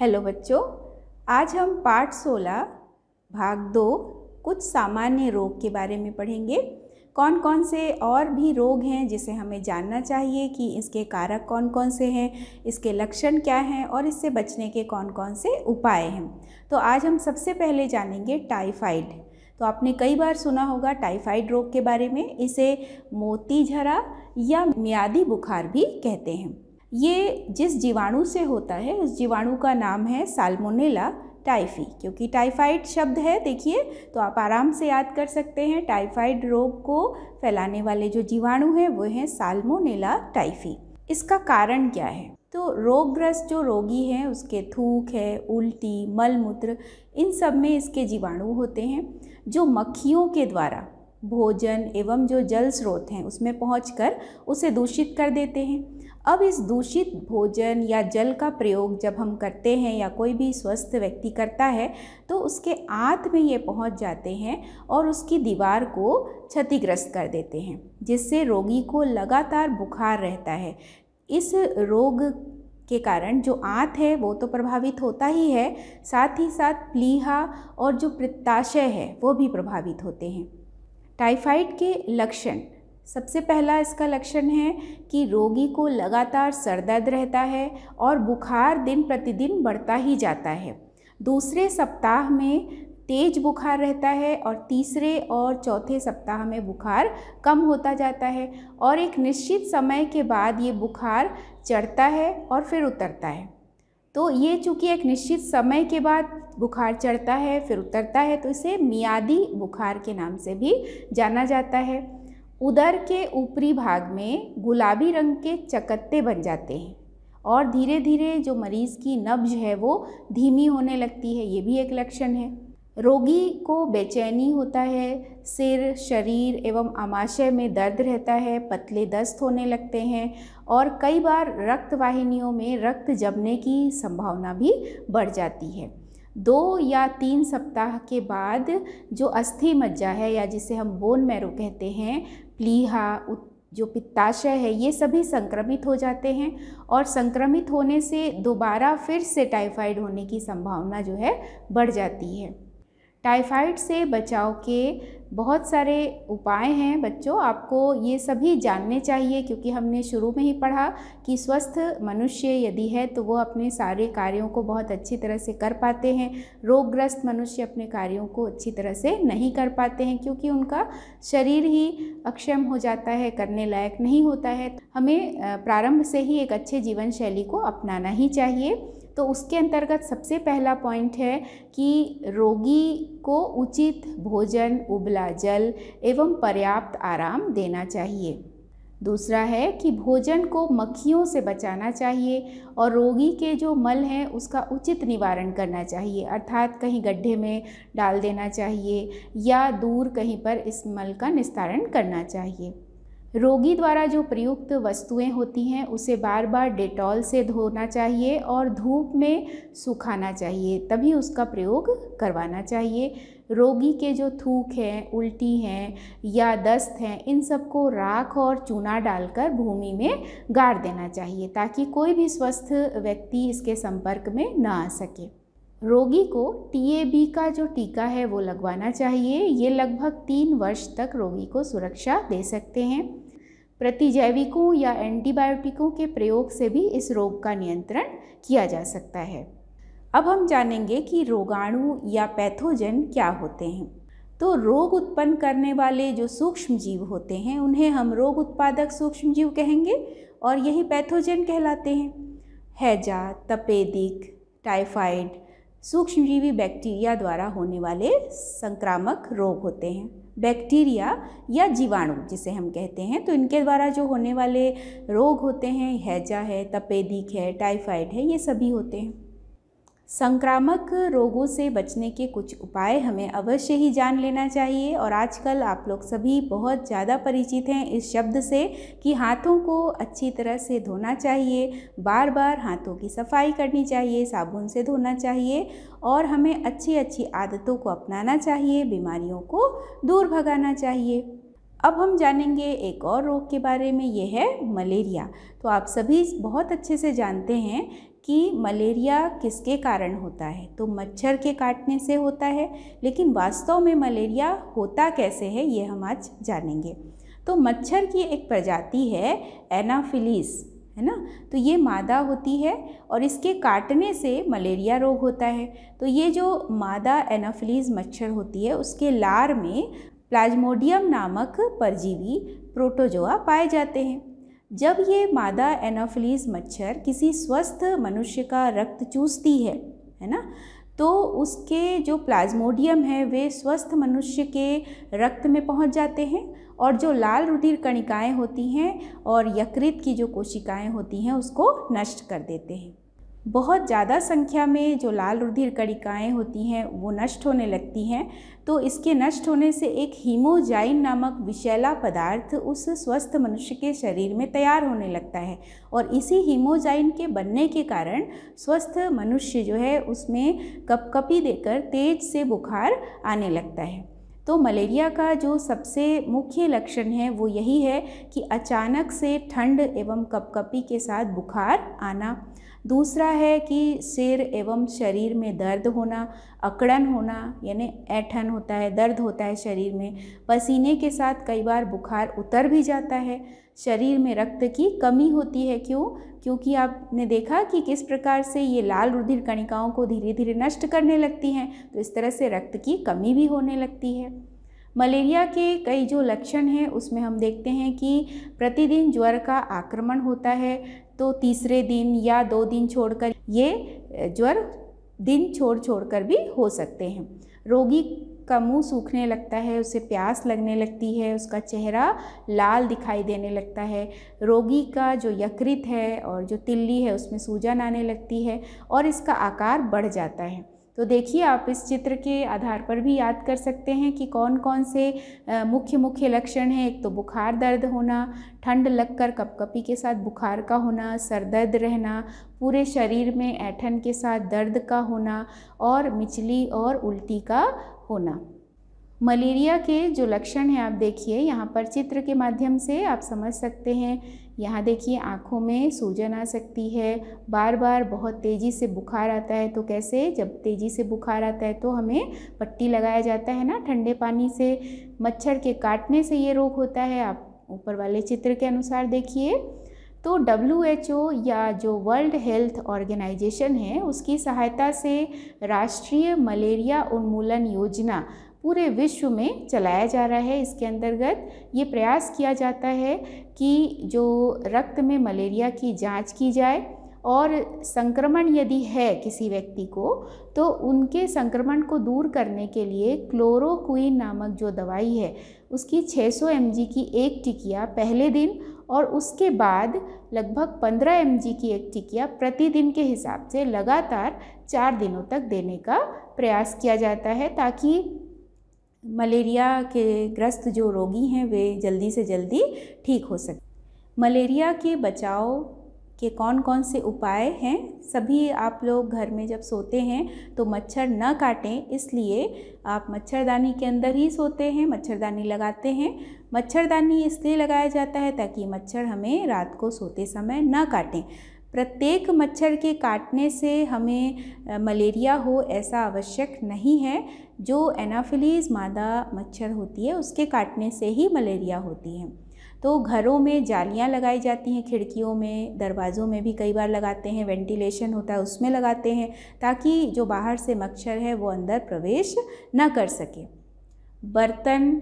hello बच्चों आज हम पाठ 16 भाग दो कुछ सामान्य रोग के बारे में पढ़ेंगे कौन कौन से और भी रोग हैं जिसे हमें जानना चाहिए कि इसके कारक कौन कौन से हैं इसके लक्षण क्या हैं और इससे बचने के कौन कौन से उपाय हैं तो आज हम सबसे पहले जानेंगे टाइफाइड तो आपने कई बार सुना होगा टाइफाइड रोग के बारे में इसे मोती झरा या मियादी बुखार भी कहते हैं ये जिस जीवाणु से होता है उस जीवाणु का नाम है साल्मोनेला टाइफी क्योंकि टाइफाइड शब्द है देखिए तो आप आराम से याद कर सकते हैं टाइफाइड रोग को फैलाने वाले जो जीवाणु हैं वो हैं साल्मोनेला टाइफी इसका कारण क्या है तो रोगग्रस्त जो रोगी हैं उसके थूक है उल्टी मलमूत्र इन सब में इसके जीवाणु होते हैं जो मक्खियों के द्वारा भोजन एवं जो जल स्रोत हैं उसमें पहुंचकर उसे दूषित कर देते हैं अब इस दूषित भोजन या जल का प्रयोग जब हम करते हैं या कोई भी स्वस्थ व्यक्ति करता है तो उसके आंत में ये पहुंच जाते हैं और उसकी दीवार को क्षतिग्रस्त कर देते हैं जिससे रोगी को लगातार बुखार रहता है इस रोग के कारण जो आँत है वो तो प्रभावित होता ही है साथ ही साथ प्लीहा और जो प्रत्याशय है वो भी प्रभावित होते हैं टाइफाइड के लक्षण सबसे पहला इसका लक्षण है कि रोगी को लगातार सर दर्द रहता है और बुखार दिन प्रतिदिन बढ़ता ही जाता है दूसरे सप्ताह में तेज बुखार रहता है और तीसरे और चौथे सप्ताह में बुखार कम होता जाता है और एक निश्चित समय के बाद ये बुखार चढ़ता है और फिर उतरता है तो ये चूँकि एक निश्चित समय के बाद बुखार चढ़ता है फिर उतरता है तो इसे मियादी बुखार के नाम से भी जाना जाता है उदर के ऊपरी भाग में गुलाबी रंग के चकत्ते बन जाते हैं और धीरे धीरे जो मरीज़ की नब्ज है वो धीमी होने लगती है ये भी एक लक्षण है रोगी को बेचैनी होता है सिर शरीर एवं आमाशय में दर्द रहता है पतले दस्त होने लगते हैं और कई बार रक्त वाहिनियों में रक्त जमने की संभावना भी बढ़ जाती है दो या तीन सप्ताह के बाद जो अस्थि मज्जा है या जिसे हम बोन मैरो कहते हैं प्लीहा जो पित्ताशय है ये सभी संक्रमित हो जाते हैं और संक्रमित होने से दोबारा फिर से टाइफाइड होने की संभावना जो है बढ़ जाती है टाइफाइड से बचाव के बहुत सारे उपाय हैं बच्चों आपको ये सभी जानने चाहिए क्योंकि हमने शुरू में ही पढ़ा कि स्वस्थ मनुष्य यदि है तो वो अपने सारे कार्यों को बहुत अच्छी तरह से कर पाते हैं रोगग्रस्त मनुष्य अपने कार्यों को अच्छी तरह से नहीं कर पाते हैं क्योंकि उनका शरीर ही अक्षम हो जाता है करने लायक नहीं होता है हमें प्रारंभ से ही एक अच्छे जीवन शैली को अपनाना ही चाहिए तो उसके अंतर्गत सबसे पहला पॉइंट है कि रोगी को उचित भोजन उबला जल एवं पर्याप्त आराम देना चाहिए दूसरा है कि भोजन को मक्खियों से बचाना चाहिए और रोगी के जो मल हैं उसका उचित निवारण करना चाहिए अर्थात कहीं गड्ढे में डाल देना चाहिए या दूर कहीं पर इस मल का निस्तारण करना चाहिए रोगी द्वारा जो प्रयुक्त वस्तुएं होती हैं उसे बार बार डेटॉल से धोना चाहिए और धूप में सुखाना चाहिए तभी उसका प्रयोग करवाना चाहिए रोगी के जो थूक हैं उल्टी हैं या दस्त हैं इन सबको राख और चूना डालकर भूमि में गाड़ देना चाहिए ताकि कोई भी स्वस्थ व्यक्ति इसके संपर्क में ना आ सके रोगी को टीएबी का जो टीका है वो लगवाना चाहिए ये लगभग तीन वर्ष तक रोगी को सुरक्षा दे सकते हैं प्रतिजैविकों या एंटीबायोटिकों के प्रयोग से भी इस रोग का नियंत्रण किया जा सकता है अब हम जानेंगे कि रोगाणु या पैथोजन क्या होते हैं तो रोग उत्पन्न करने वाले जो सूक्ष्म जीव होते हैं उन्हें हम रोग उत्पादक सूक्ष्म जीव कहेंगे और यही पैथोजन कहलाते हैं हैजा तपेदिक टाइफाइड सूक्ष्मजीवी बैक्टीरिया द्वारा होने वाले संक्रामक रोग होते हैं बैक्टीरिया या जीवाणु जिसे हम कहते हैं तो इनके द्वारा जो होने वाले रोग होते हैं हैजा है तपेदिक है टाइफाइड है ये सभी होते हैं संक्रामक रोगों से बचने के कुछ उपाय हमें अवश्य ही जान लेना चाहिए और आजकल आप लोग सभी बहुत ज़्यादा परिचित हैं इस शब्द से कि हाथों को अच्छी तरह से धोना चाहिए बार बार हाथों की सफाई करनी चाहिए साबुन से धोना चाहिए और हमें अच्छी अच्छी आदतों को अपनाना चाहिए बीमारियों को दूर भगाना चाहिए अब हम जानेंगे एक और रोग के बारे में ये है मलेरिया तो आप सभी बहुत अच्छे से जानते हैं कि मलेरिया किसके कारण होता है तो मच्छर के काटने से होता है लेकिन वास्तव में मलेरिया होता कैसे है ये हम आज जानेंगे तो मच्छर की एक प्रजाति है एनाफिलीस है ना तो ये मादा होती है और इसके काटने से मलेरिया रोग होता है तो ये जो मादा एनाफिलीज मच्छर होती है उसके लार में प्लाज्मोडियम नामक परजीवी प्रोटोजोआ पाए जाते हैं जब ये मादा एनाफिलीज मच्छर किसी स्वस्थ मनुष्य का रक्त चूसती है है ना तो उसके जो प्लाज्मोडियम है वे स्वस्थ मनुष्य के रक्त में पहुंच जाते हैं और जो लाल रुधिर कणिकाएं होती हैं और यकृत की जो कोशिकाएं होती हैं उसको नष्ट कर देते हैं बहुत ज़्यादा संख्या में जो लाल रुधिर कणिकाएँ होती हैं वो नष्ट होने लगती हैं तो इसके नष्ट होने से एक हीमोजाइन नामक विषैला पदार्थ उस स्वस्थ मनुष्य के शरीर में तैयार होने लगता है और इसी हीमोजाइन के बनने के कारण स्वस्थ मनुष्य जो है उसमें कपकपी देकर तेज से बुखार आने लगता है तो मलेरिया का जो सबसे मुख्य लक्षण है वो यही है कि अचानक से ठंड एवं कपकपी के साथ बुखार आना दूसरा है कि सिर एवं शरीर में दर्द होना अकड़न होना यानी ऐठन होता है दर्द होता है शरीर में पसीने के साथ कई बार बुखार उतर भी जाता है शरीर में रक्त की कमी होती है क्यों क्योंकि आपने देखा कि किस प्रकार से ये लाल रुधिर कणिकाओं को धीरे धीरे नष्ट करने लगती हैं तो इस तरह से रक्त की कमी भी होने लगती है मलेरिया के कई जो लक्षण हैं उसमें हम देखते हैं कि प्रतिदिन ज्वर का आक्रमण होता है तो तीसरे दिन या दो दिन छोड़कर ये ज्वर दिन छोड़ छोड़कर भी हो सकते हैं रोगी का मुंह सूखने लगता है उसे प्यास लगने लगती है उसका चेहरा लाल दिखाई देने लगता है रोगी का जो यकृत है और जो तिल्ली है उसमें सूजन आने लगती है और इसका आकार बढ़ जाता है तो देखिए आप इस चित्र के आधार पर भी याद कर सकते हैं कि कौन कौन से मुख्य मुख्य लक्षण हैं एक तो बुखार दर्द होना ठंड लगकर कपकपी के साथ बुखार का होना सर दर्द रहना पूरे शरीर में ऐठन के साथ दर्द का होना और मिचली और उल्टी का होना मलेरिया के जो लक्षण हैं आप देखिए यहाँ पर चित्र के माध्यम से आप समझ सकते हैं यहाँ देखिए आँखों में सूजन आ सकती है बार बार बहुत तेज़ी से बुखार आता है तो कैसे जब तेज़ी से बुखार आता है तो हमें पट्टी लगाया जाता है ना ठंडे पानी से मच्छर के काटने से ये रोग होता है आप ऊपर वाले चित्र के अनुसार देखिए तो डब्ल्यू या जो वर्ल्ड हेल्थ ऑर्गेनाइजेशन है उसकी सहायता से राष्ट्रीय मलेरिया उन्मूलन योजना पूरे विश्व में चलाया जा रहा है इसके अंतर्गत ये प्रयास किया जाता है कि जो रक्त में मलेरिया की जांच की जाए और संक्रमण यदि है किसी व्यक्ति को तो उनके संक्रमण को दूर करने के लिए क्लोरोक्वीन नामक जो दवाई है उसकी 600 सौ की एक टिकिया पहले दिन और उसके बाद लगभग 15 एम की एक टिकिया प्रतिदिन के हिसाब से लगातार चार दिनों तक देने का प्रयास किया जाता है ताकि मलेरिया के ग्रस्त जो रोगी हैं वे जल्दी से जल्दी ठीक हो सके मलेरिया के बचाव के कौन कौन से उपाय हैं सभी आप लोग घर में जब सोते हैं तो मच्छर न काटें इसलिए आप मच्छरदानी के अंदर ही सोते हैं मच्छरदानी लगाते हैं मच्छरदानी इसलिए लगाया जाता है ताकि मच्छर हमें रात को सोते समय न काटें प्रत्येक मच्छर के काटने से हमें मलेरिया हो ऐसा आवश्यक नहीं है जो एनाफिलीज मादा मच्छर होती है उसके काटने से ही मलेरिया होती है तो घरों में जालियां लगाई जाती हैं खिड़कियों में दरवाज़ों में भी कई बार लगाते हैं वेंटिलेशन होता है उसमें लगाते हैं ताकि जो बाहर से मच्छर है वो अंदर प्रवेश न कर सके बर्तन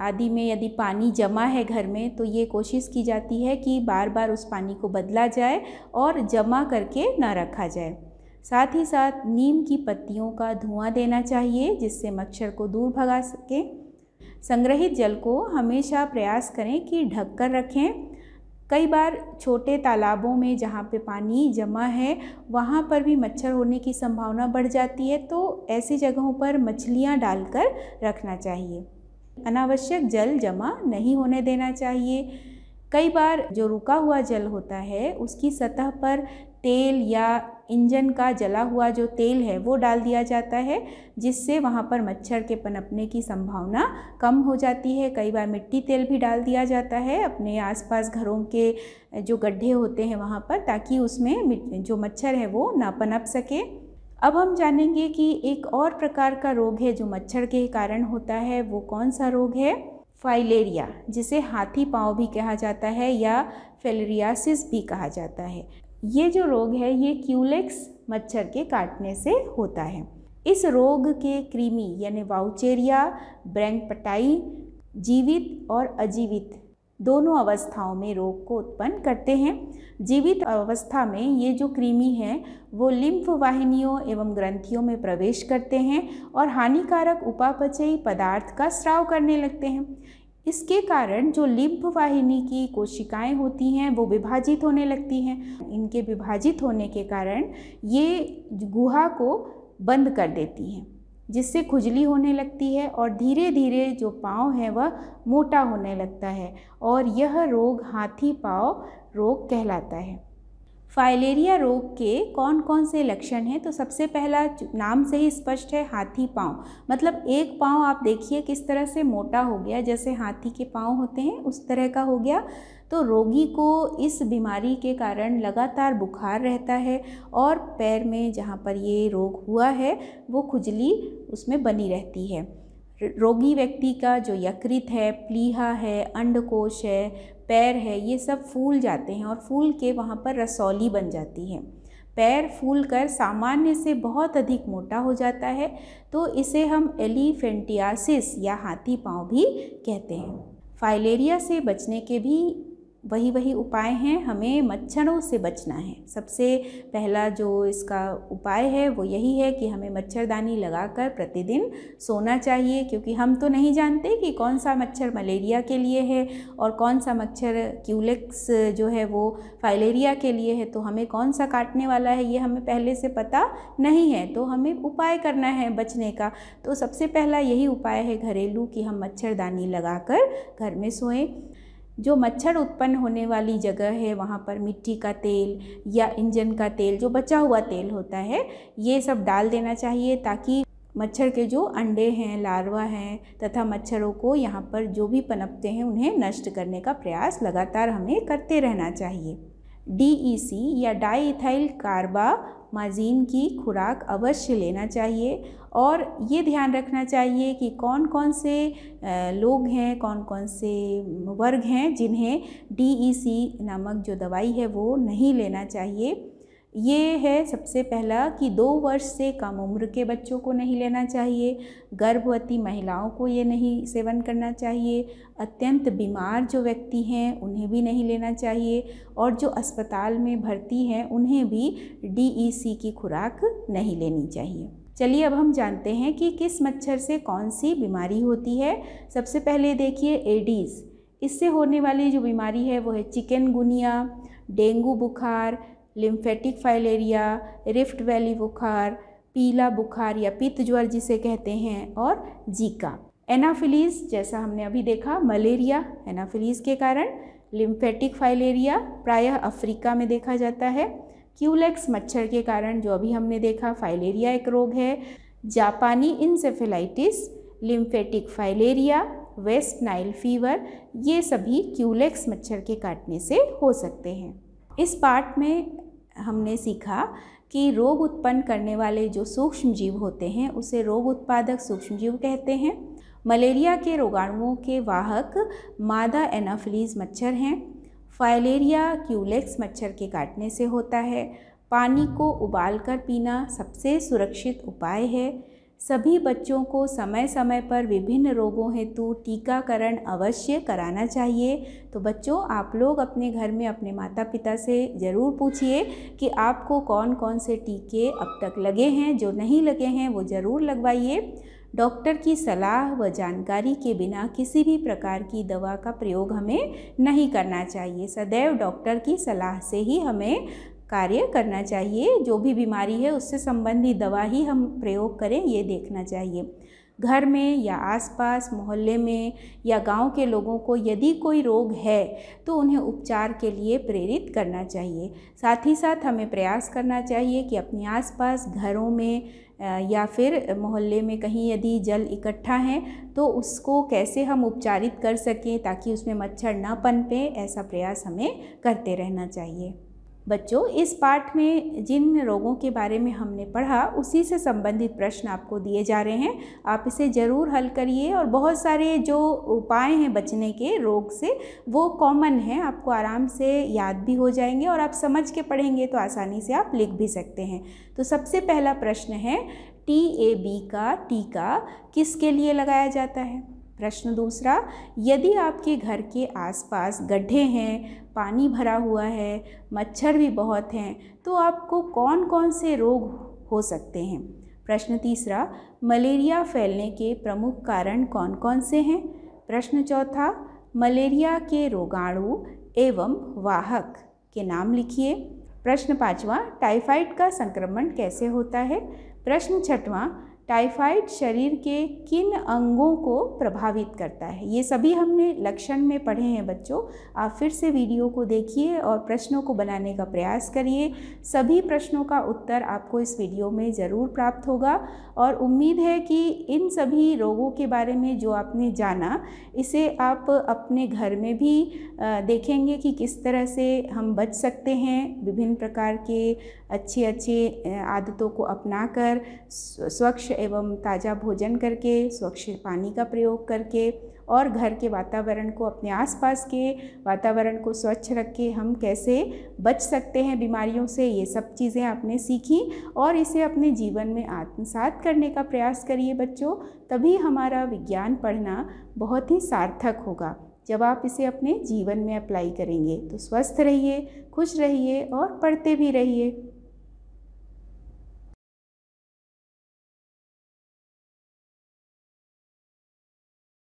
आदि में यदि पानी जमा है घर में तो ये कोशिश की जाती है कि बार बार उस पानी को बदला जाए और जमा करके ना रखा जाए साथ ही साथ नीम की पत्तियों का धुआं देना चाहिए जिससे मच्छर को दूर भगा सकें संग्रहित जल को हमेशा प्रयास करें कि ढक कर रखें कई बार छोटे तालाबों में जहाँ पे पानी जमा है वहाँ पर भी मच्छर होने की संभावना बढ़ जाती है तो ऐसी जगहों पर मछलियाँ डालकर रखना चाहिए अनावश्यक जल जमा नहीं होने देना चाहिए कई बार जो रुका हुआ जल होता है उसकी सतह पर तेल या इंजन का जला हुआ जो तेल है वो डाल दिया जाता है जिससे वहाँ पर मच्छर के पनपने की संभावना कम हो जाती है कई बार मिट्टी तेल भी डाल दिया जाता है अपने आसपास घरों के जो गड्ढे होते हैं वहाँ पर ताकि उसमें जो मच्छर है वो ना पनप सके अब हम जानेंगे कि एक और प्रकार का रोग है जो मच्छर के कारण होता है वो कौन सा रोग है फाइलेरिया जिसे हाथी पाँव भी कहा जाता है या फेलेरियासिस भी कहा जाता है ये जो रोग है ये क्यूलेक्स मच्छर के काटने से होता है इस रोग के क्रीमी यानी वाउचेरिया ब्रैंकपटाई जीवित और अजीवित दोनों अवस्थाओं में रोग को उत्पन्न करते हैं जीवित अवस्था में ये जो कृमि हैं वो लिम्फ वाहिनियों एवं ग्रंथियों में प्रवेश करते हैं और हानिकारक उपापचयी पदार्थ का स्राव करने लगते हैं इसके कारण जो लिम्फ वाहिनी की कोशिकाएं होती हैं वो विभाजित होने लगती हैं इनके विभाजित होने के कारण ये गुहा को बंद कर देती हैं जिससे खुजली होने लगती है और धीरे धीरे जो पाँव है वह मोटा होने लगता है और यह रोग हाथी पाँव रोग कहलाता है फाइलेरिया रोग के कौन कौन से लक्षण हैं तो सबसे पहला नाम से ही स्पष्ट है हाथी पाँव मतलब एक पाँव आप देखिए किस तरह से मोटा हो गया जैसे हाथी के पाँव होते हैं उस तरह का हो गया तो रोगी को इस बीमारी के कारण लगातार बुखार रहता है और पैर में जहाँ पर ये रोग हुआ है वो खुजली उसमें बनी रहती है रोगी व्यक्ति का जो यकृत है प्लीहा है अंडकोश है पैर है ये सब फूल जाते हैं और फूल के वहाँ पर रसौली बन जाती है पैर फूल कर सामान्य से बहुत अधिक मोटा हो जाता है तो इसे हम एलिफेंटियासिस या हाथी पाँव भी कहते हैं फाइलेरिया से बचने के भी वही वही उपाय हैं हमें मच्छरों से बचना है सबसे पहला जो इसका उपाय है वो यही है कि हमें मच्छरदानी लगाकर प्रतिदिन सोना चाहिए क्योंकि हम तो नहीं जानते कि कौन सा मच्छर मलेरिया के लिए है और कौन सा मच्छर क्यूलेक्स जो है वो फाइलेरिया के लिए है तो हमें कौन सा काटने वाला है ये हमें पहले से पता नहीं है तो हमें उपाय करना है बचने का तो सबसे पहला यही उपाय है घरेलू कि हम मच्छरदानी लगा घर में सोएँ जो मच्छर उत्पन्न होने वाली जगह है वहाँ पर मिट्टी का तेल या इंजन का तेल जो बचा हुआ तेल होता है ये सब डाल देना चाहिए ताकि मच्छर के जो अंडे हैं लार्वा हैं तथा मच्छरों को यहाँ पर जो भी पनपते हैं उन्हें नष्ट करने का प्रयास लगातार हमें करते रहना चाहिए सी e या डाईथाइल कार्बामाजीन की खुराक अवश्य लेना चाहिए और ये ध्यान रखना चाहिए कि कौन कौन से लोग हैं कौन कौन से वर्ग हैं जिन्हें सी e नामक जो दवाई है वो नहीं लेना चाहिए ये है सबसे पहला कि दो वर्ष से कम उम्र के बच्चों को नहीं लेना चाहिए गर्भवती महिलाओं को ये नहीं सेवन करना चाहिए अत्यंत बीमार जो व्यक्ति हैं उन्हें भी नहीं लेना चाहिए और जो अस्पताल में भर्ती हैं उन्हें भी डीईसी की खुराक नहीं लेनी चाहिए चलिए अब हम जानते हैं कि किस मच्छर से कौन सी बीमारी होती है सबसे पहले देखिए एडीज़ इससे होने वाली जो बीमारी है वो है चिकनगुनिया डेंगू बुखार लिम्फेटिक फाइलेरिया रिफ्ट वैली बुखार पीला बुखार या पित्त ज्वर जिसे कहते हैं और जीका एनाफिलीज जैसा हमने अभी देखा मलेरिया एनाफिलीज के कारण लिम्फेटिक फाइलेरिया प्रायः अफ्रीका में देखा जाता है क्यूलेक्स मच्छर के कारण जो अभी हमने देखा फाइलेरिया एक रोग है जापानी encephalitis lymphatic filariasis West Nile fever ये सभी क्यूलेक्स मच्छर के काटने से हो सकते हैं इस पार्ट में हमने सीखा कि रोग उत्पन्न करने वाले जो सूक्ष्म जीव होते हैं उसे रोग उत्पादक सूक्ष्म जीव कहते हैं मलेरिया के रोगाणुओं के वाहक मादा एनाफिलीज मच्छर हैं फाइलेरिया क्यूलेक्स मच्छर के काटने से होता है पानी को उबालकर पीना सबसे सुरक्षित उपाय है सभी बच्चों को समय समय पर विभिन्न रोगों हेतु टीकाकरण अवश्य कराना चाहिए तो बच्चों आप लोग अपने घर में अपने माता पिता से ज़रूर पूछिए कि आपको कौन कौन से टीके अब तक लगे हैं जो नहीं लगे हैं वो ज़रूर लगवाइए डॉक्टर की सलाह व जानकारी के बिना किसी भी प्रकार की दवा का प्रयोग हमें नहीं करना चाहिए सदैव डॉक्टर की सलाह से ही हमें कार्य करना चाहिए जो भी बीमारी है उससे संबंधी दवा ही हम प्रयोग करें ये देखना चाहिए घर में या आसपास मोहल्ले में या गांव के लोगों को यदि कोई रोग है तो उन्हें उपचार के लिए प्रेरित करना चाहिए साथ ही साथ हमें प्रयास करना चाहिए कि अपने आसपास घरों में या फिर मोहल्ले में कहीं यदि जल इकट्ठा है तो उसको कैसे हम उपचारित कर सकें ताकि उसमें मच्छर ना पनपें ऐसा प्रयास हमें करते रहना चाहिए बच्चों इस पाठ में जिन रोगों के बारे में हमने पढ़ा उसी से संबंधित प्रश्न आपको दिए जा रहे हैं आप इसे ज़रूर हल करिए और बहुत सारे जो उपाय हैं बचने के रोग से वो कॉमन हैं आपको आराम से याद भी हो जाएंगे और आप समझ के पढ़ेंगे तो आसानी से आप लिख भी सकते हैं तो सबसे पहला प्रश्न है टी ए बी का टीका किसके लिए लगाया जाता है प्रश्न दूसरा यदि आपके घर के आसपास गड्ढे हैं पानी भरा हुआ है मच्छर भी बहुत हैं तो आपको कौन कौन से रोग हो सकते हैं प्रश्न तीसरा मलेरिया फैलने के प्रमुख कारण कौन कौन से हैं प्रश्न चौथा मलेरिया के रोगाणु एवं वाहक के नाम लिखिए प्रश्न पाँचवा टाइफाइड का संक्रमण कैसे होता है प्रश्न छठवां टाइफाइड शरीर के किन अंगों को प्रभावित करता है ये सभी हमने लक्षण में पढ़े हैं बच्चों आप फिर से वीडियो को देखिए और प्रश्नों को बनाने का प्रयास करिए सभी प्रश्नों का उत्तर आपको इस वीडियो में ज़रूर प्राप्त होगा और उम्मीद है कि इन सभी रोगों के बारे में जो आपने जाना इसे आप अपने घर में भी देखेंगे कि किस तरह से हम बच सकते हैं विभिन्न प्रकार के अच्छी अच्छी आदतों को अपनाकर स्वच्छ एवं ताज़ा भोजन करके स्वच्छ पानी का प्रयोग करके और घर के वातावरण को अपने आसपास के वातावरण को स्वच्छ रख के हम कैसे बच सकते हैं बीमारियों से ये सब चीज़ें आपने सीखी और इसे अपने जीवन में आत्मसात करने का प्रयास करिए बच्चों तभी हमारा विज्ञान पढ़ना बहुत ही सार्थक होगा जब आप इसे अपने जीवन में अप्लाई करेंगे तो स्वस्थ रहिए खुश रहिए और पढ़ते भी रहिए